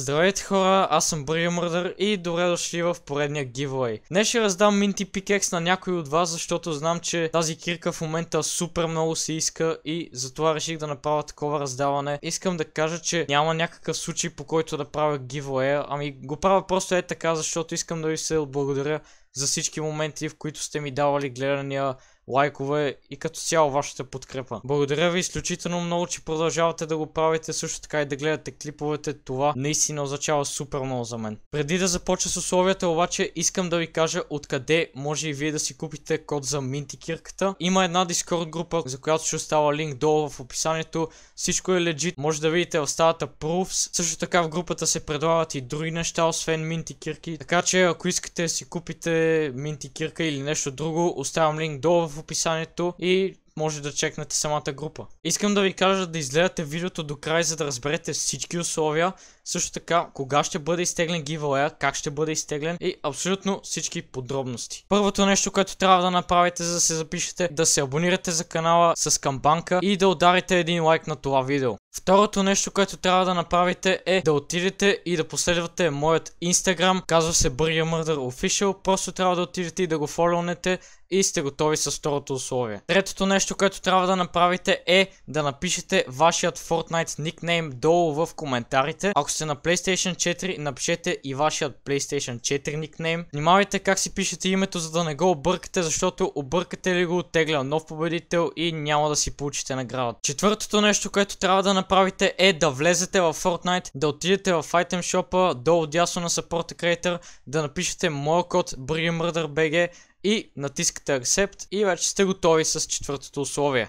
Здравейте хора, аз съм Брия Мърдър и добре дошли в поредния giveaway. Днес ще раздам Minty Pickaxe на някой от вас, защото знам, че тази кирка в момента супер много се иска и затова реших да направя такова раздаване. Искам да кажа, че няма някакъв случай по който да правя giveaway, ами го правя просто е така, защото искам да ви се отблагодаря за всички моменти, в които сте ми давали гледания, лайкове и като цяло вашата подкрепа. Благодаря ви изключително много, че продължавате да го правите, също така и да гледате клиповете. Това наистина означава супер много за мен. Преди да започна с условията, обаче искам да ви кажа откъде може и вие да си купите код за Минти кирката. Има една Discord група, за която ще остава линк долу в описанието. Всичко е легит, може да видите в стаята Proofs. Също така в групата се предлагат и други неща, освен Минти кирки. Така че ако искате си купите Минти минтикирка или нещо друго, оставям линк долу в описанието и може да чекнете самата група. Искам да ви кажа да изгледате видеото до край, за да разберете всички условия, също така кога ще бъде изтеглен giveaway, как ще бъде изтеглен и абсолютно всички подробности. Първото нещо, което трябва да направите за да се запишете, да се абонирате за канала с камбанка и да ударите един лайк на това видео. Второто нещо, което трябва да направите е да отидете и да последвате моят инстаграм, казва се Бъргия Мърдър Official, просто трябва да отидете и да го фолонете и сте готови с второто условие. Третото нещо, което трябва да направите е да напишете вашият Fortnite никнейм долу в коментарите. Ако сте на PlayStation 4, напишете и вашият PlayStation 4 никнейм. Внимавайте как си пишете името, за да не го объркате, защото объркате ли го тегля нов победител и няма да си получите награда. Четвъртото нещо, което трябва да направите направите е да влезете в Fortnite, да отидете в Item Shop, долу дясно на Support Creator, да напишете моят код BRIGAMRDERBG и натискате Accept и вече сте готови с четвъртото условие.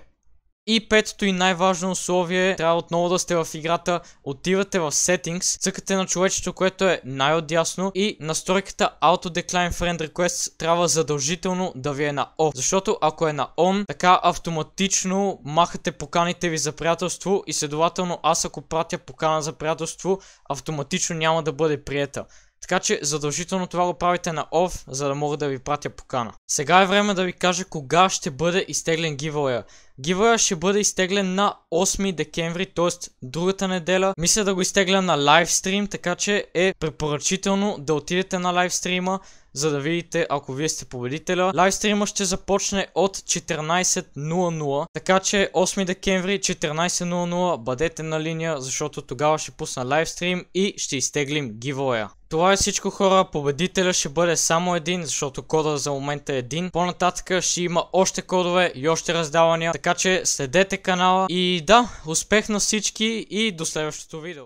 И петото и най-важно условие, трябва отново да сте в играта, отивате в Settings, цъкате на човечето, което е най-отясно и настройката Auto Decline Friend Request трябва задължително да ви е на Off. Защото ако е на On, така автоматично махате поканите ви за приятелство и следователно аз ако пратя покана за приятелство, автоматично няма да бъде приета. Така че задължително това го правите на OFF, за да мога да ви пратя покана. Сега е време да ви кажа кога ще бъде изтеглен гивалея. Гивоя ще бъде изтеглен на 8 декември, т.е. другата неделя. Мисля да го изтегля на лайвстрим, така че е препоръчително да отидете на лайвстрима, за да видите ако вие сте победителя. Лайвстрима ще започне от 14.00, така че 8 декември 14.00 бъдете на линия, защото тогава ще пусна лайвстрим и ще изтеглим гивоя. Това е всичко хора, победителя ще бъде само един, защото кода за момента е един. По-нататък ще има още кодове и още раздавания, така така че следете канала и да, успех на всички и до следващото видео.